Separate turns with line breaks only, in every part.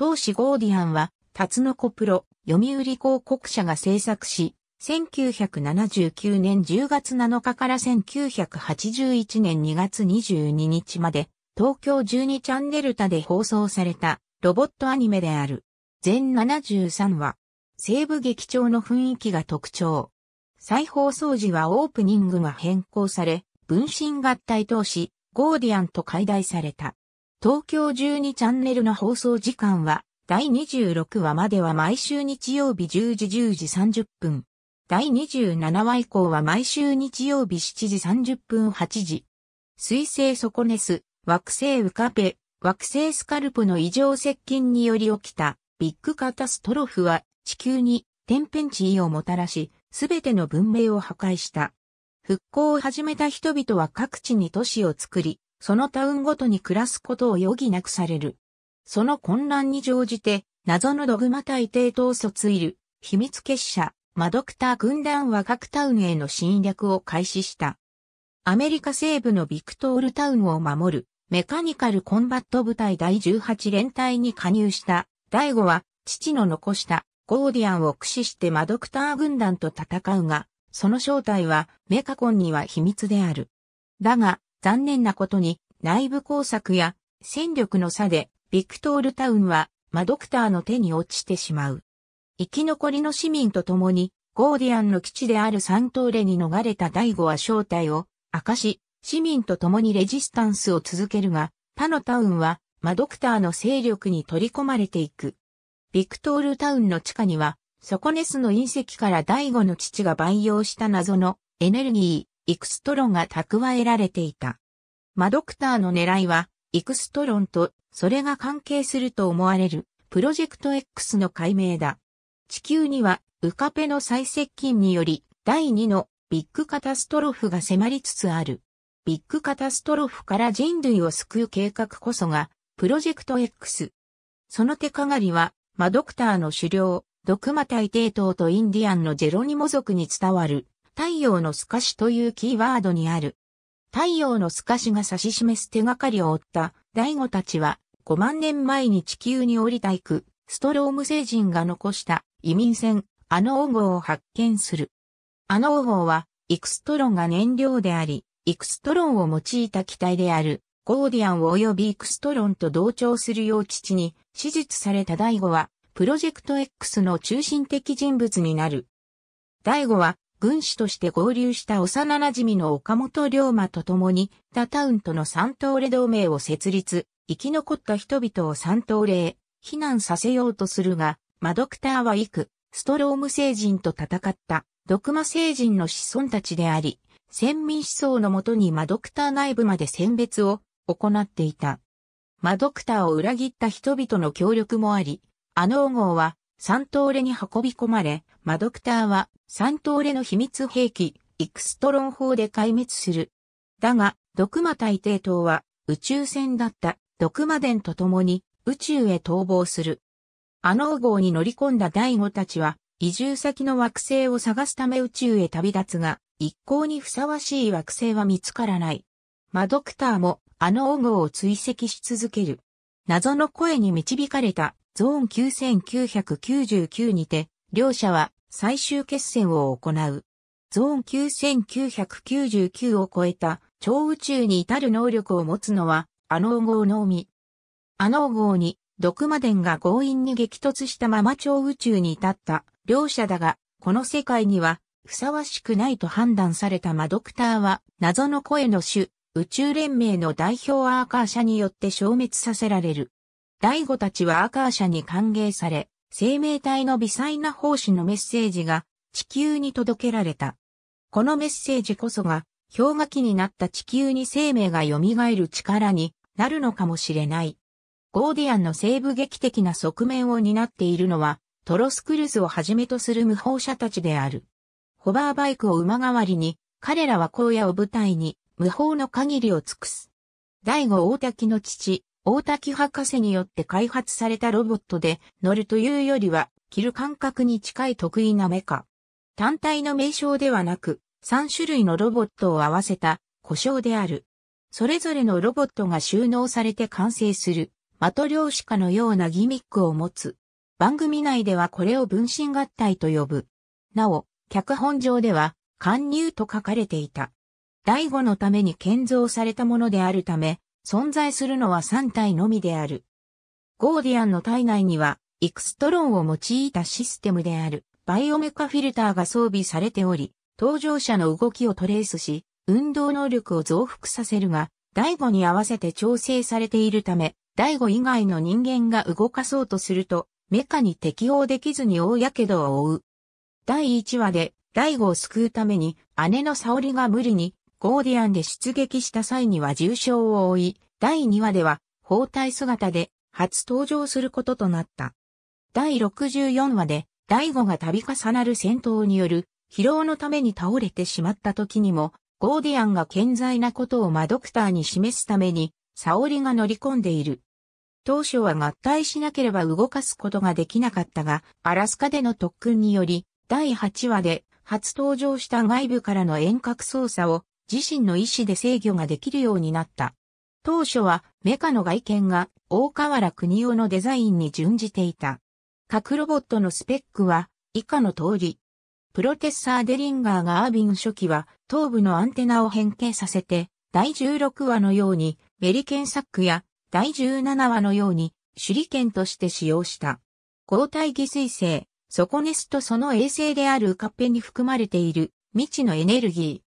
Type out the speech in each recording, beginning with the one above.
当時ゴーディアンは、タツノコプロ、読売広告社が制作し、1979年10月7日から1981年2月22日まで、東京12チャンネルタで放送されたロボットアニメである。全73話。西部劇場の雰囲気が特徴。再放送時はオープニングが変更され、分身合体当士、ゴーディアンと解体された。東京12チャンネルの放送時間は、第26話までは毎週日曜日10時10時30分。第27話以降は毎週日曜日7時30分8時。水星ソコネス、惑星ウカペ、惑星スカルプの異常接近により起きたビッグカタストロフは地球に天変地異をもたらし、すべての文明を破壊した。復興を始めた人々は各地に都市を作り、そのタウンごとに暮らすことを余儀なくされる。その混乱に乗じて、謎のドグマ大帝統率いる、秘密結社、マドクター軍団は各タウンへの侵略を開始した。アメリカ西部のビクトールタウンを守る、メカニカルコンバット部隊第18連隊に加入した、第5は、父の残した、ゴーディアンを駆使してマドクター軍団と戦うが、その正体はメカコンには秘密である。だが、残念なことに内部工作や戦力の差でビクトールタウンはマドクターの手に落ちてしまう。生き残りの市民と共にゴーディアンの基地であるサントーレに逃れた第五は正体を明かし、市民と共にレジスタンスを続けるが、他のタウンはマドクターの勢力に取り込まれていく。ビクトールタウンの地下には、ソコネスの隕石から第五の父が培養した謎のエネルギー、イクストロンが蓄えられていた。マドクターの狙いは、イクストロンとそれが関係すると思われるプロジェクト X の解明だ。地球にはウカペの最接近により第2のビッグカタストロフが迫りつつある。ビッグカタストロフから人類を救う計画こそがプロジェクト X。その手かがりはマドクターの狩猟、ドクマ大帝党とインディアンのジェロニモ族に伝わる太陽の透かしというキーワードにある。太陽の透かしが指し示す手がかりを追った大悟たちは5万年前に地球に降りた行くストローム星人が残した移民船アノー号を発見する。アノー号はイクストロンが燃料であり、イクストロンを用いた機体であるゴーディアン及びイクストロンと同調するう父に手術された大悟はプロジェクト X の中心的人物になる。大悟は軍師として合流した幼馴染の岡本龍馬と共に、ダタウンとの三刀霊同盟を設立、生き残った人々を三刀霊へ避難させようとするが、マドクターは幾、ストローム星人と戦った、ドクマ星人の子孫たちであり、先民思想のもとにマドクター内部まで選別を行っていた。マドクターを裏切った人々の協力もあり、アノー号は三刀霊に運び込まれ、マドクターは三刀レの秘密兵器、イクストロン砲で壊滅する。だが、ドクマ大帝島は宇宙船だったドクマ伝と共に宇宙へ逃亡する。アノー号に乗り込んだ第五たちは移住先の惑星を探すため宇宙へ旅立つが、一向にふさわしい惑星は見つからない。マドクターもあの王号を追跡し続ける。謎の声に導かれたゾーン9999にて、両者は最終決戦を行う。ゾーン9999を超えた超宇宙に至る能力を持つのは、アノー号のみ。アノー号に、毒魔伝が強引に激突したまま超宇宙に至った両者だが、この世界には、ふさわしくないと判断されたマドクターは、謎の声の種、宇宙連盟の代表アーカー社によって消滅させられる。大悟たちはアーカー社に歓迎され、生命体の微細な奉仕のメッセージが地球に届けられた。このメッセージこそが氷河期になった地球に生命が蘇る力になるのかもしれない。ゴーディアンの西部劇的な側面を担っているのはトロスクルズをはじめとする無法者たちである。ホバーバイクを馬代わりに彼らは荒野を舞台に無法の限りを尽くす。第五大滝の父、大滝博士によって開発されたロボットで乗るというよりは着る感覚に近い得意なメカ。単体の名称ではなく3種類のロボットを合わせた故障である。それぞれのロボットが収納されて完成する、マトリョーシカのようなギミックを持つ。番組内ではこれを分身合体と呼ぶ。なお、脚本上では、貫入と書かれていた。第五のために建造されたものであるため、存在するのは3体のみである。ゴーディアンの体内には、イクストロンを用いたシステムである、バイオメカフィルターが装備されており、登場者の動きをトレースし、運動能力を増幅させるが、第5に合わせて調整されているため、第5以外の人間が動かそうとすると、メカに適応できずに大火傷を負う。第1話で、第5を救うために、姉の沙織が無理に、ゴーディアンで出撃した際には重傷を負い、第2話では包帯姿で初登場することとなった。第64話で、第5が度重なる戦闘による疲労のために倒れてしまった時にも、ゴーディアンが健在なことをマドクターに示すために、サオリが乗り込んでいる。当初は合体しなければ動かすことができなかったが、アラスカでの特訓により、第8話で初登場した外部からの遠隔操作を自身の意思で制御ができるようになった。当初はメカの外見が大河原国夫のデザインに準じていた。各ロボットのスペックは以下の通り。プロテッサーデリンガーがアービン初期は頭部のアンテナを変形させて第16話のようにメリケンサックや第17話のように手裏剣として使用した。交代偽水星、ソコネスとその衛星であるカッペに含まれている未知のエネルギー。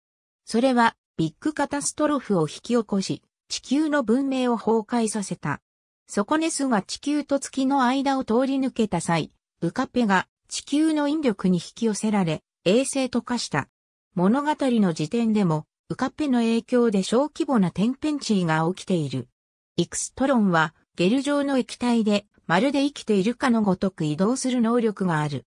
それはビッグカタストロフを引き起こし、地球の文明を崩壊させた。ソコネスが地球と月の間を通り抜けた際、ウカペが地球の引力に引き寄せられ、衛星と化した。物語の時点でも、ウカペの影響で小規模な天変地異が起きている。イクストロンは、ゲル状の液体で、まるで生きているかのごとく移動する能力がある。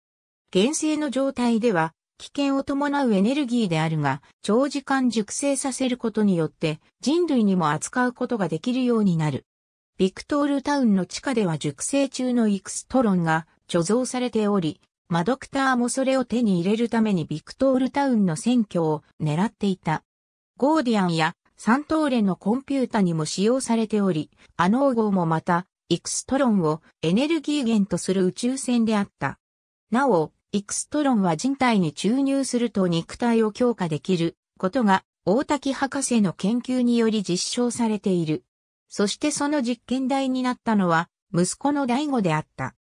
原生の状態では、危険を伴うエネルギーであるが、長時間熟成させることによって人類にも扱うことができるようになる。ビクトールタウンの地下では熟成中のイクストロンが貯蔵されており、マドクターもそれを手に入れるためにビクトールタウンの選挙を狙っていた。ゴーディアンやサントーレのコンピュータにも使用されており、アノー号もまた、イクストロンをエネルギー源とする宇宙船であった。なお、イクストロンは人体に注入すると肉体を強化できることが大滝博士の研究により実証されている。そしてその実験台になったのは息子の大悟であった。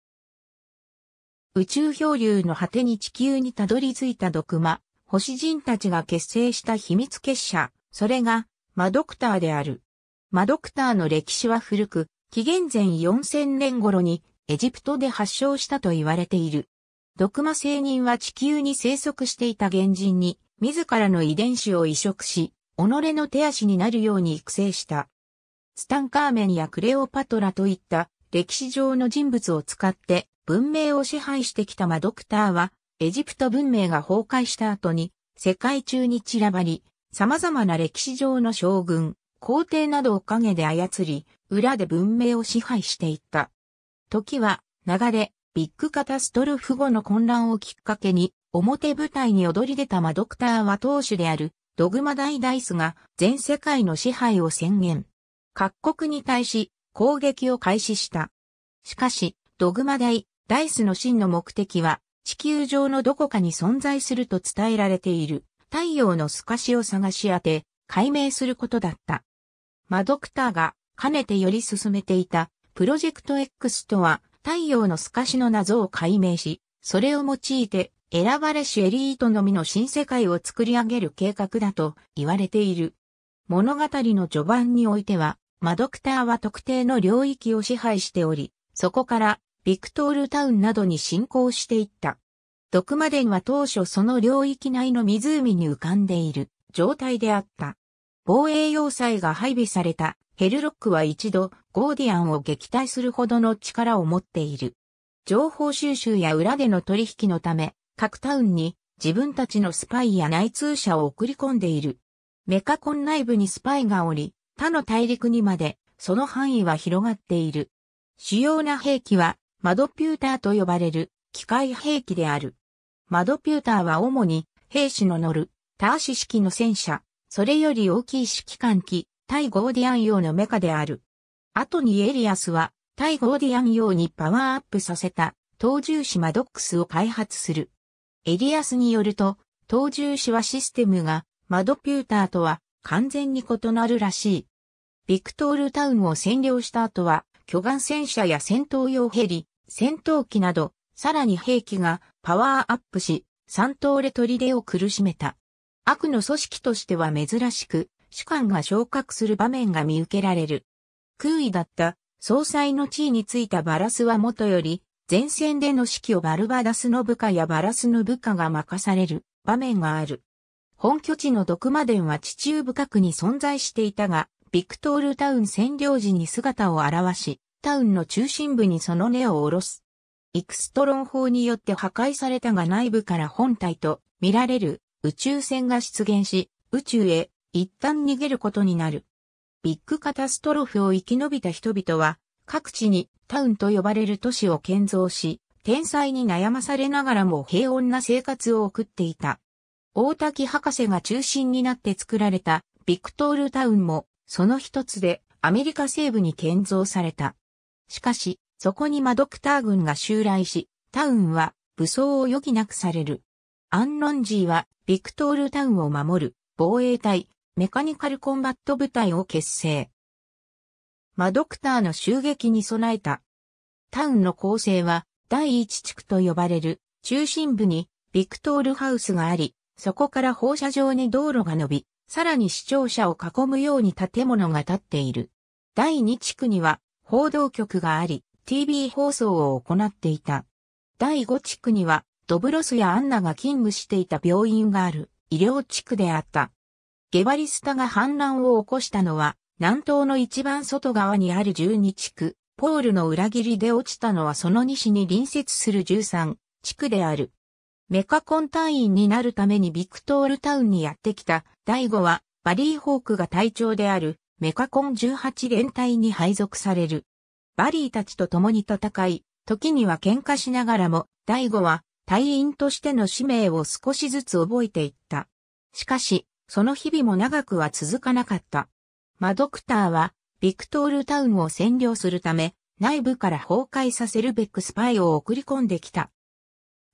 宇宙漂流の果てに地球にたどり着いた毒魔、星人たちが結成した秘密結社、それがマドクターである。マドクターの歴史は古く、紀元前4000年頃にエジプトで発祥したと言われている。毒魔星人は地球に生息していた原人に、自らの遺伝子を移植し、己の手足になるように育成した。ツタンカーメンやクレオパトラといった歴史上の人物を使って文明を支配してきたマドクターは、エジプト文明が崩壊した後に、世界中に散らばり、様々な歴史上の将軍、皇帝などを陰で操り、裏で文明を支配していった。時は流れ、ビッグカタストルフ後の混乱をきっかけに、表舞台に躍り出たマドクターは当主であるドグマ大ダイスが全世界の支配を宣言。各国に対し攻撃を開始した。しかし、ドグマ大ダイスの真の目的は地球上のどこかに存在すると伝えられている太陽の透かしを探し当て解明することだった。マドクターがかねてより進めていたプロジェクト X とは太陽の透かしの謎を解明し、それを用いて選ばれしエリートのみの新世界を作り上げる計画だと言われている。物語の序盤においては、マドクターは特定の領域を支配しており、そこからビクトールタウンなどに侵攻していった。ドクマデンは当初その領域内の湖に浮かんでいる状態であった。防衛要塞が配備されたヘルロックは一度、ゴーディアンを撃退するほどの力を持っている。情報収集や裏での取引のため、各タウンに自分たちのスパイや内通者を送り込んでいる。メカコン内部にスパイがおり、他の大陸にまで、その範囲は広がっている。主要な兵器は、マドピューターと呼ばれる、機械兵器である。マドピューターは主に、兵士の乗る、ターシ式の戦車、それより大きい指揮官機、対ゴーディアン用のメカである。後にエリアスは、対ゴーディアン用にパワーアップさせた、東獣士マドックスを開発する。エリアスによると、東獣士はシステムが、マドピューターとは完全に異なるらしい。ビクトールタウンを占領した後は、巨岩戦車や戦闘用ヘリ、戦闘機など、さらに兵器がパワーアップし、三刀レトリデを苦しめた。悪の組織としては珍しく、主官が昇格する場面が見受けられる。空位だった総裁の地位についたバラスはもとより、前線での指揮をバルバダスの部下やバラスの部下が任される場面がある。本拠地のドクマデンは地中深くに存在していたが、ビクトールタウン占領時に姿を現し、タウンの中心部にその根を下ろす。イクストロン法によって破壊されたが内部から本体と見られる宇宙船が出現し、宇宙へ一旦逃げることになる。ビッグカタストロフを生き延びた人々は、各地にタウンと呼ばれる都市を建造し、天才に悩まされながらも平穏な生活を送っていた。大滝博士が中心になって作られたビクトールタウンもその一つでアメリカ西部に建造された。しかし、そこにマドクター軍が襲来し、タウンは武装を余儀なくされる。アンロンジーはビクトールタウンを守る防衛隊メカニカルコンバット部隊を結成。マドクターの襲撃に備えた。タウンの構成は第一地区と呼ばれる中心部にビクトールハウスがあり、そこから放射状に道路が伸び、さらに視聴者を囲むように建物が建っている。第2地区には報道局があり、TV 放送を行っていた。第5地区にはドブロスやアンナが勤務していた病院がある医療地区であった。ゲバリスタが反乱を起こしたのは、南東の一番外側にある12地区、ポールの裏切りで落ちたのはその西に隣接する13地区である。メカコン隊員になるためにビクトールタウンにやってきた、第5は、バリーホークが隊長である、メカコン18連隊に配属される。バリーたちと共に戦い、時には喧嘩しながらも、第5は、隊員としての使命を少しずつ覚えていった。しかし、その日々も長くは続かなかった。マドクターは、ビクトールタウンを占領するため、内部から崩壊させるべくスパイを送り込んできた。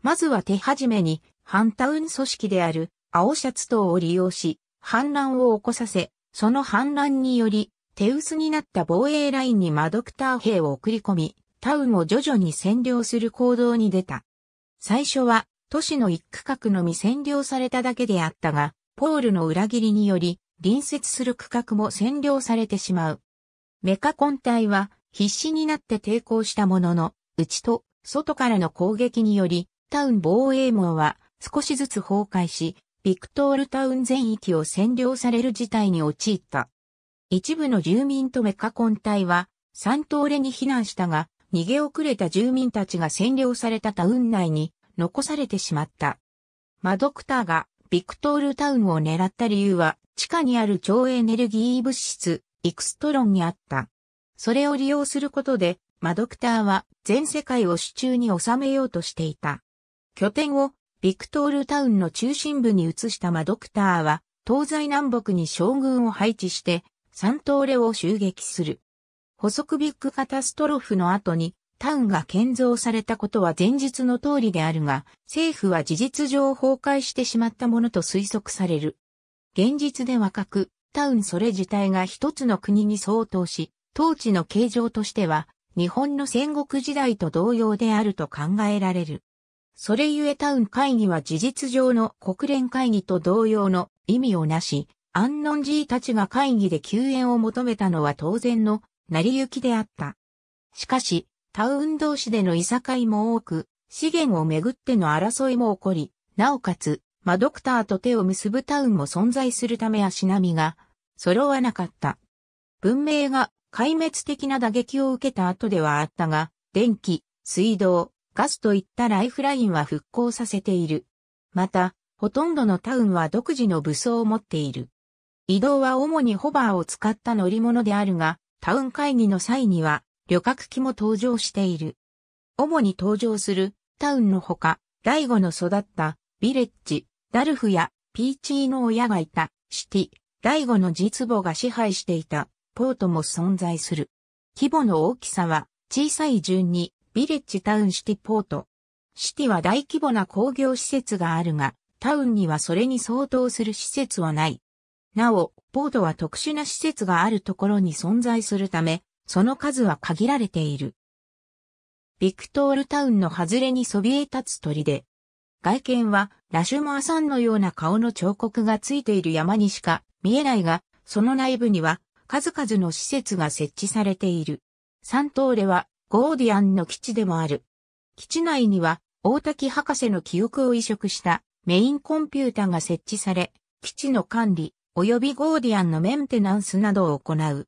まずは手始めに、反タウン組織である、青シャツ等を利用し、反乱を起こさせ、その反乱により、手薄になった防衛ラインにマドクター兵を送り込み、タウンを徐々に占領する行動に出た。最初は、都市の一区画のみ占領されただけであったが、ポールの裏切りにより、隣接する区画も占領されてしまう。メカコン隊は必死になって抵抗したものの、内と外からの攻撃により、タウン防衛網は少しずつ崩壊し、ビクトールタウン全域を占領される事態に陥った。一部の住民とメカコン隊は、サントーレに避難したが、逃げ遅れた住民たちが占領されたタウン内に残されてしまった。マドクターがビクトールタウンを狙った理由は、地下にある超エネルギー物質、イクストロンにあった。それを利用することで、マドクターは全世界を手中に収めようとしていた。拠点をビクトールタウンの中心部に移したマドクターは、東西南北に将軍を配置して、サントーレを襲撃する。補足ビッグカタストロフの後に、タウンが建造されたことは前述の通りであるが、政府は事実上崩壊してしまったものと推測される。現実で若く、タウンそれ自体が一つの国に相当し、統治の形状としては、日本の戦国時代と同様であると考えられる。それゆえタウン会議は事実上の国連会議と同様の意味をなし、アンノンジーたちが会議で救援を求めたのは当然の成り行きであった。しかし、タウン同士でのいさかいも多く、資源をめぐっての争いも起こり、なおかつ、マドクターと手を結ぶタウンも存在するため足並みが揃わなかった。文明が壊滅的な打撃を受けた後ではあったが、電気、水道、ガスといったライフラインは復興させている。また、ほとんどのタウンは独自の武装を持っている。移動は主にホバーを使った乗り物であるが、タウン会議の際には旅客機も登場している。主に登場するタウンのほか、第五の育ったビレッジ、ダルフやピーチーの親がいたシティ、第五の実母が支配していたポートも存在する。規模の大きさは小さい順にビレッジタウンシティポート。シティは大規模な工業施設があるが、タウンにはそれに相当する施設はない。なお、ポートは特殊な施設があるところに存在するため、その数は限られている。ビクトールタウンの外れにそびえ立つ鳥で、外見はラシュマーさんのような顔の彫刻がついている山にしか見えないが、その内部には数々の施設が設置されている。サントーレはゴーディアンの基地でもある。基地内には大滝博士の記憶を移植したメインコンピュータが設置され、基地の管理及びゴーディアンのメンテナンスなどを行う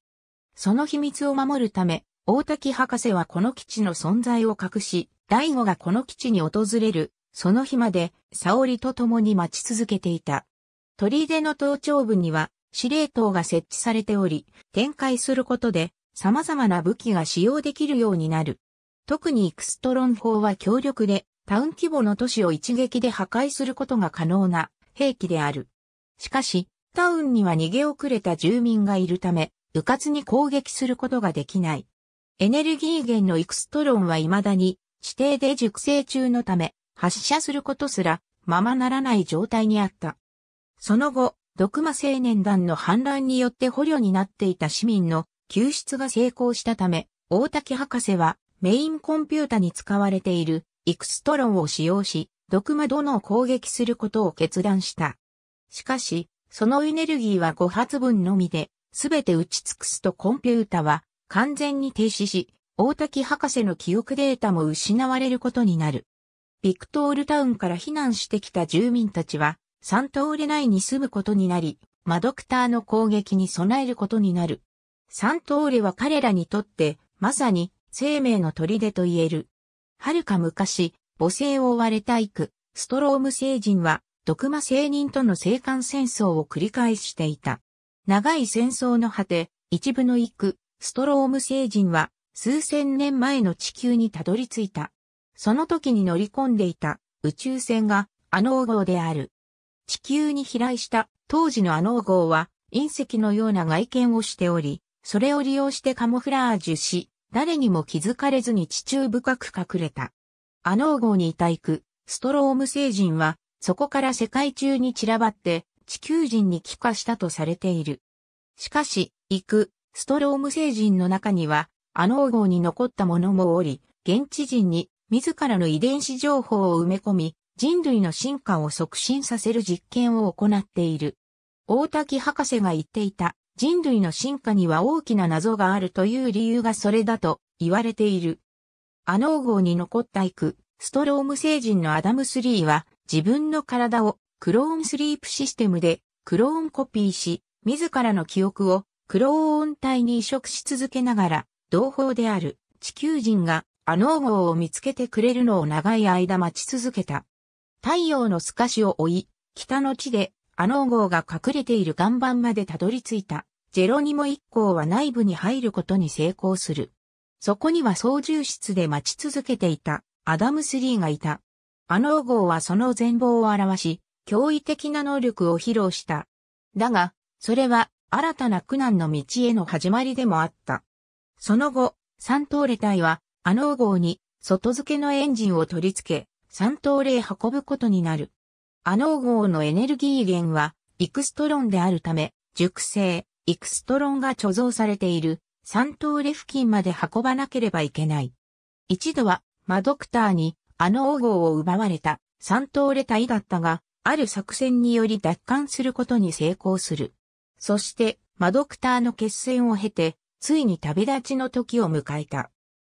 その秘密を守るため、大滝博士はこの基地の存在を隠し、大悟がこの基地に訪れる、その日まで、沙織と共に待ち続けていた。砦出の頭頂部には、司令塔が設置されており、展開することで、様々な武器が使用できるようになる。特にイクストロン砲は強力で、タウン規模の都市を一撃で破壊することが可能な兵器である。しかし、タウンには逃げ遅れた住民がいるため、迂闊に攻撃することができない。エネルギー源のイクストロンは未だに地底で熟成中のため発射することすらままならない状態にあった。その後、毒魔青年団の反乱によって捕虜になっていた市民の救出が成功したため、大滝博士はメインコンピュータに使われているイクストロンを使用し、毒魔殿を攻撃することを決断した。しかし、そのエネルギーは5発分のみで、すべて打ち尽くすとコンピュータは完全に停止し、大滝博士の記憶データも失われることになる。ビクトールタウンから避難してきた住民たちは、サントーレ内に住むことになり、マドクターの攻撃に備えることになる。サントーレは彼らにとって、まさに生命の砦と言える。遥か昔、母性を追われた幾、ストローム星人は、ドクマ星人との生還戦争を繰り返していた。長い戦争の果て、一部の行く、ストローム星人は、数千年前の地球にたどり着いた。その時に乗り込んでいた宇宙船がアノー号である。地球に飛来した当時のアノー号は隕石のような外見をしており、それを利用してカモフラージュし、誰にも気づかれずに地中深く隠れた。アノー号にいた行くストローム星人は、そこから世界中に散らばって、地球人に帰化したとされている。しかし、行く、ストローム星人の中には、アノー号に残ったものもおり、現地人に自らの遺伝子情報を埋め込み、人類の進化を促進させる実験を行っている。大滝博士が言っていた人類の進化には大きな謎があるという理由がそれだと言われている。アノー号に残ったイク、ストローム星人のアダム3は自分の体をクローンスリープシステムでクローンコピーし、自らの記憶をクローン体に移植し続けながら、同胞である地球人がアノー号を見つけてくれるのを長い間待ち続けた。太陽の透かしを追い、北の地でアノー号が隠れている岩盤までたどり着いた。ジェロニモ一行は内部に入ることに成功する。そこには操縦室で待ち続けていたアダムスリーがいた。アノー号はその全貌を表し、驚異的な能力を披露した。だが、それは新たな苦難の道への始まりでもあった。その後、三等レ隊は、アノー号に外付けのエンジンを取り付け、三等レへ運ぶことになる。アノー号のエネルギー源は、イクストロンであるため、熟成、イクストロンが貯蔵されている、三等レ付近まで運ばなければいけない。一度は、マドクターに、アノー号を奪われた、三等レ隊だったが、ある作戦により奪還することに成功する。そして、マドクターの決戦を経て、ついに旅立ちの時を迎えた。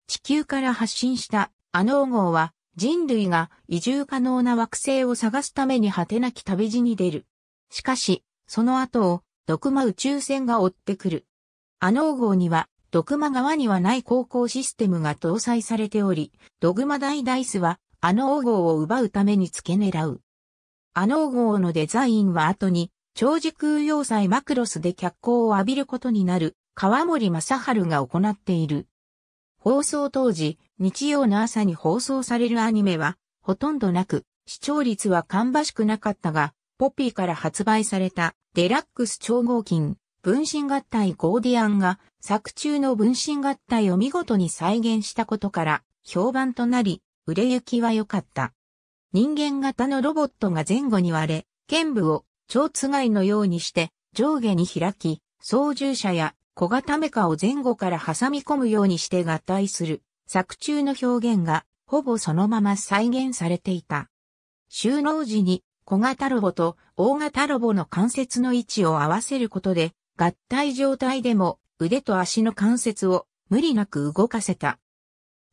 地球から発信したアノー号は、人類が移住可能な惑星を探すために果てなき旅路に出る。しかし、その後を、ドクマ宇宙船が追ってくる。アノー号には、ドクマ側にはない航行システムが搭載されており、ドグマ大ダイスは、アノー号を奪うために付け狙う。アノー号のデザインは後に、長時空要塞マクロスで脚光を浴びることになる、川森正春が行っている。放送当時、日曜の朝に放送されるアニメは、ほとんどなく、視聴率は芳しくなかったが、ポピーから発売された、デラックス超合金、分身合体ゴーディアンが、作中の分身合体を見事に再現したことから、評判となり、売れ行きは良かった。人間型のロボットが前後に割れ、剣部を蝶つがいのようにして上下に開き、操縦者や小型メカを前後から挟み込むようにして合体する作中の表現がほぼそのまま再現されていた。収納時に小型ロボと大型ロボの関節の位置を合わせることで合体状態でも腕と足の関節を無理なく動かせた。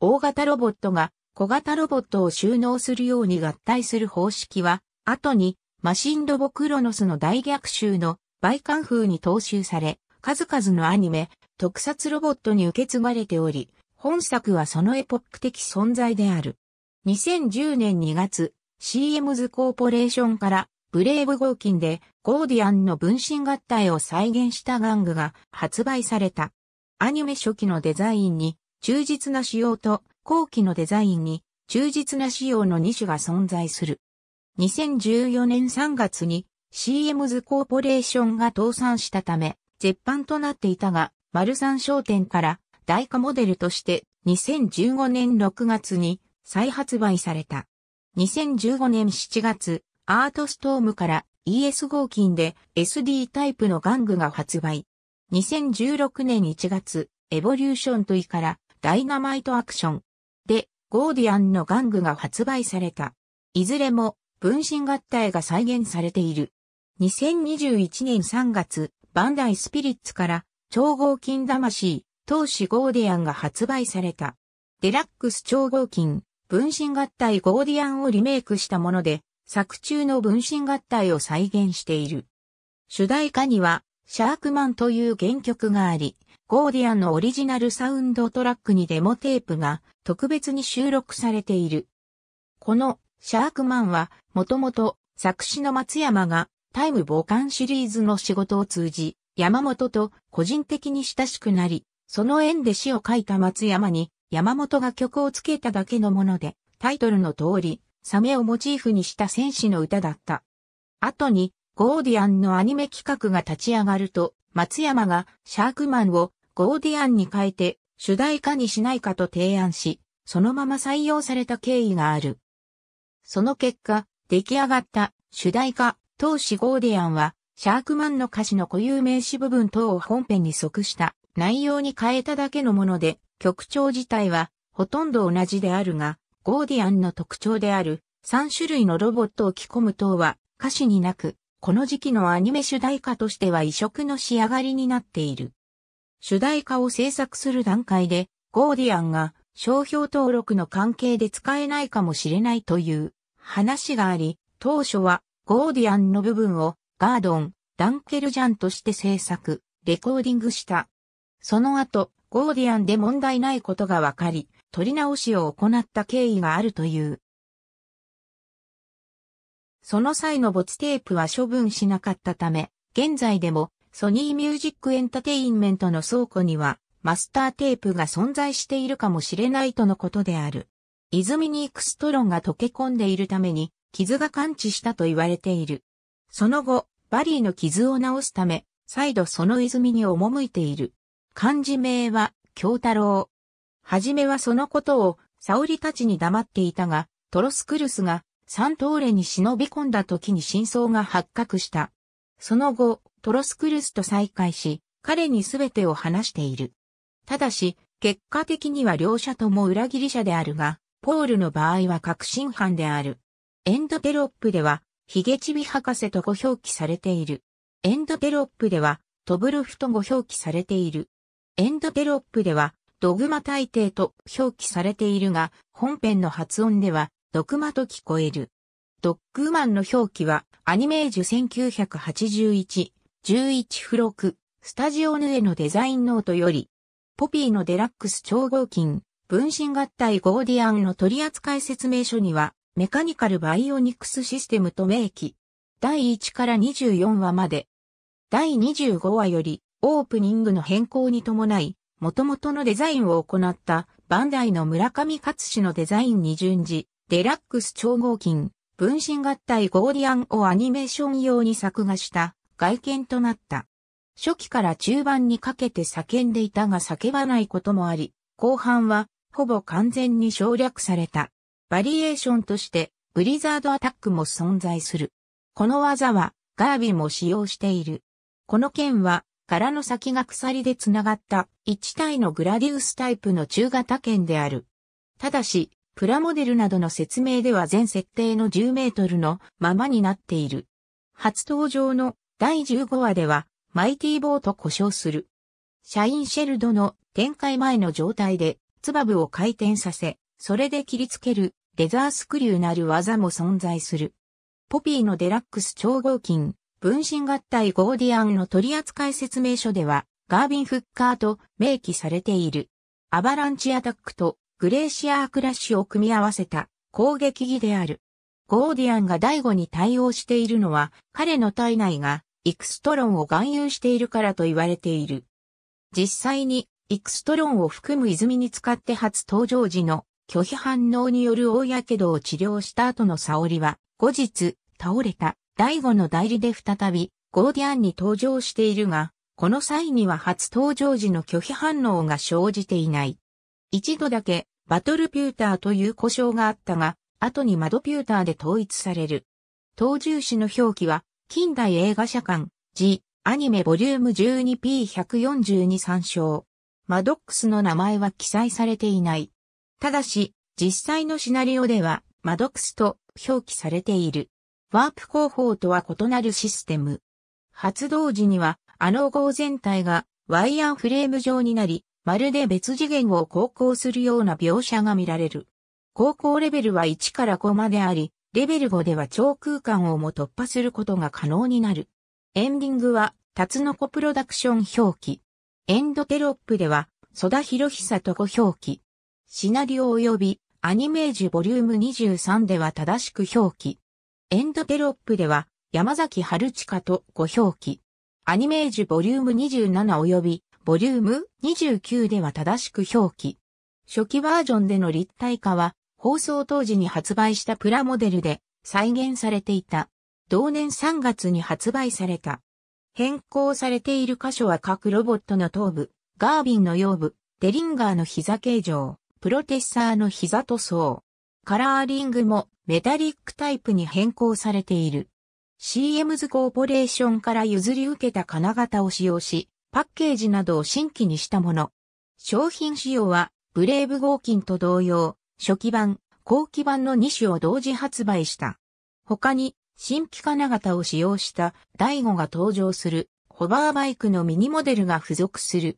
大型ロボットが小型ロボットを収納するように合体する方式は、後にマシンロボクロノスの大逆襲の倍感風に踏襲され、数々のアニメ、特撮ロボットに受け継がれており、本作はそのエポック的存在である。2010年2月、CM ズコーポレーションからブレイブ合金でゴーディアンの分身合体を再現した玩具が発売された。アニメ初期のデザインに忠実な仕様と後期のデザインに忠実な仕様の2種が存在する。2014年3月に CM ズコーポレーションが倒産したため、絶版となっていたが、丸ン商店から代価モデルとして2015年6月に再発売された。2015年7月、アートストームから ES 合金で SD タイプの玩具が発売。2016年1月、エボリューションといからダイナマイトアクション、ゴーディアンの玩具が発売された。いずれも分身合体が再現されている。2021年3月、バンダイスピリッツから超合金魂、投資ゴーディアンが発売された。デラックス超合金、分身合体ゴーディアンをリメイクしたもので、作中の分身合体を再現している。主題歌には、シャークマンという原曲があり、ゴーディアンのオリジナルサウンドトラックにデモテープが特別に収録されている。このシャークマンはもともと作詞の松山がタイム傍観シリーズの仕事を通じ山本と個人的に親しくなり、その縁で詩を書いた松山に山本が曲をつけただけのものでタイトルの通りサメをモチーフにした戦士の歌だった。後にゴーディアンのアニメ企画が立ち上がると、松山がシャークマンをゴーディアンに変えて主題歌にしないかと提案し、そのまま採用された経緯がある。その結果、出来上がった主題歌、当時ゴーディアンは、シャークマンの歌詞の固有名詞部分等を本編に即した内容に変えただけのもので、曲調自体はほとんど同じであるが、ゴーディアンの特徴である3種類のロボットを着込む等は歌詞になく、この時期のアニメ主題歌としては異色の仕上がりになっている。主題歌を制作する段階で、ゴーディアンが商標登録の関係で使えないかもしれないという話があり、当初はゴーディアンの部分をガードン、ダンケルジャンとして制作、レコーディングした。その後、ゴーディアンで問題ないことが分かり、取り直しを行った経緯があるという。その際の没テープは処分しなかったため、現在でもソニーミュージックエンタテインメントの倉庫にはマスターテープが存在しているかもしれないとのことである。泉にエクストロンが溶け込んでいるために傷が感知したと言われている。その後、バリーの傷を治すため、再度その泉に赴いている。漢字名は、京太郎。はじめはそのことを、沙織たちに黙っていたが、トロスクルスが、サントーレに忍び込んだ時に真相が発覚した。その後、トロスクルスと再会し、彼に全てを話している。ただし、結果的には両者とも裏切り者であるが、ポールの場合は確信犯である。エンドテロップでは、ヒゲチビ博士とご表記されている。エンドテロップでは、トブルフとご表記されている。エンドテロップでは、ドグマ大帝と表記されているが、本編の発音では、ドクマと聞こえる。ドッグマンの表記は、アニメージュ1981、11付録、スタジオヌエのデザインノートより、ポピーのデラックス超合金、分身合体ゴーディアンの取扱説明書には、メカニカルバイオニクスシステムと明記。第1から24話まで。第25話より、オープニングの変更に伴い、元々のデザインを行った、バンダイの村上勝氏のデザインに準じ、デラックス超合金、分身合体ゴーディアンをアニメーション用に作画した外見となった。初期から中盤にかけて叫んでいたが叫ばないこともあり、後半はほぼ完全に省略された。バリエーションとしてブリザードアタックも存在する。この技はガービも使用している。この剣は柄の先が鎖でつながった1体のグラディウスタイプの中型剣である。ただし、プラモデルなどの説明では全設定の10メートルのままになっている。初登場の第15話では、マイティーボーと故障する。シャインシェルドの展開前の状態で、ツバブを回転させ、それで切りつける、レザースクリューなる技も存在する。ポピーのデラックス超合金、分身合体ゴーディアンの取扱説明書では、ガービン・フッカーと明記されている。アバランチアタックとグレーシアークラッシュを組み合わせた攻撃技である。ゴーディアンが第五に対応しているのは、彼の体内がイクストロンを含有しているからと言われている。実際に、イクストロンを含む泉に使って初登場時の拒否反応による大火傷を治療した後のサオリは、後日、倒れた、第五の代理で再び、ゴーディアンに登場しているが、この際には初登場時の拒否反応が生じていない。一度だけバトルピューターという故障があったが、後に窓ピューターで統一される。当重視の表記は、近代映画社館、ジ、アニメボリューム 12P142 参照。マドックスの名前は記載されていない。ただし、実際のシナリオでは、マドックスと表記されている。ワープ工法とは異なるシステム。発動時には、あの号全体がワイヤーフレーム状になり、まるで別次元を航行するような描写が見られる。航行レベルは1から5まであり、レベル5では超空間をも突破することが可能になる。エンディングは、タツノコプロダクション表記。エンドテロップでは、ソダヒロヒサとコ表記。シナリオ及び、アニメージュボリューム23では正しく表記。エンドテロップでは、山崎春近と5表記。アニメージュボリューム27及び、ボリューム29では正しく表記。初期バージョンでの立体化は、放送当時に発売したプラモデルで再現されていた。同年3月に発売された。変更されている箇所は各ロボットの頭部、ガービンの腰部、デリンガーの膝形状、プロテッサーの膝塗装。カラーリングもメタリックタイプに変更されている。c m ズコーポレーションから譲り受けた金型を使用し、パッケージなどを新規にしたもの。商品仕様は、ブレイブ合金と同様、初期版、後期版の2種を同時発売した。他に、新規金型を使用した第5が登場する、ホバーバイクのミニモデルが付属する。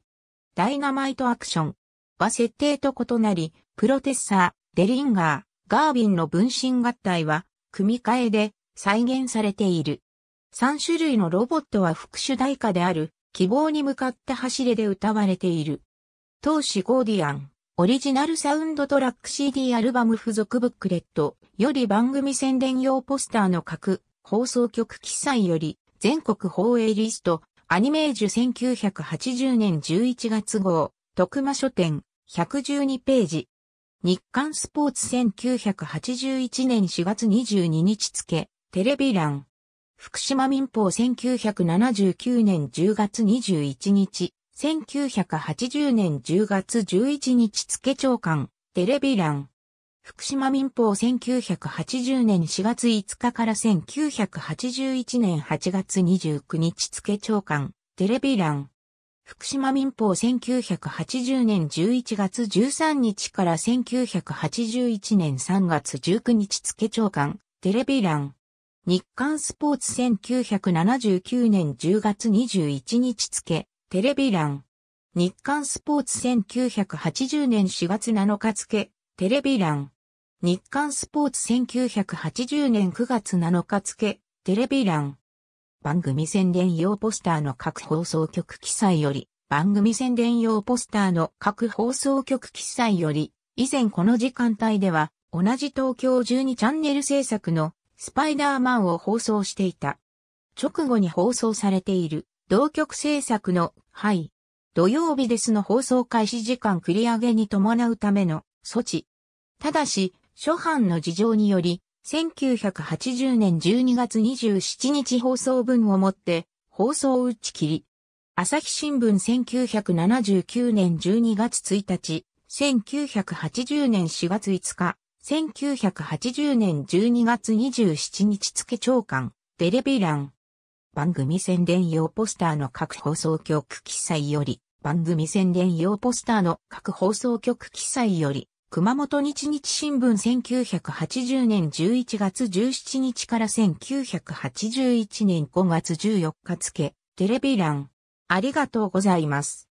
ダイナマイトアクションは設定と異なり、プロテッサー、デリンガー、ガービンの分身合体は、組み替えで再現されている。3種類のロボットは副主題歌である希望に向かった走れで歌われている。当時ゴーディアン、オリジナルサウンドトラック CD アルバム付属ブックレット、より番組宣伝用ポスターの各放送局記載より、全国放映リスト、アニメージュ1980年11月号、徳間書店、112ページ。日刊スポーツ1981年4月22日付、テレビ欄、福島民法1979年10月21日、1980年10月11日付長官、テレビ欄。福島民法1980年4月5日から1981年8月29日付長官、テレビ欄。福島民法1980年11月13日から1981年3月19日付長官、テレビ欄。日刊スポーツ1979年10月21日付、テレビ欄。日刊スポーツ1980年4月7日付、テレビ欄。日刊スポーツ1980年9月7日付、テレビ欄。番組宣伝用ポスターの各放送局記載より、番組宣伝用ポスターの各放送局記載より、以前この時間帯では、同じ東京12チャンネル制作のスパイダーマンを放送していた。直後に放送されている、同局制作の、はい。土曜日ですの放送開始時間繰り上げに伴うための措置。ただし、諸般の事情により、1980年12月27日放送分をもって、放送打ち切り。朝日新聞1979年12月1日、1980年4月5日、1980年12月27日付長官、テレビ欄。番組宣伝用ポスターの各放送局記載より、番組宣伝用ポスターの各放送局記載より、熊本日日新聞1980年11月17日から1981年5月14日付、テレビ欄。ありがとうございます。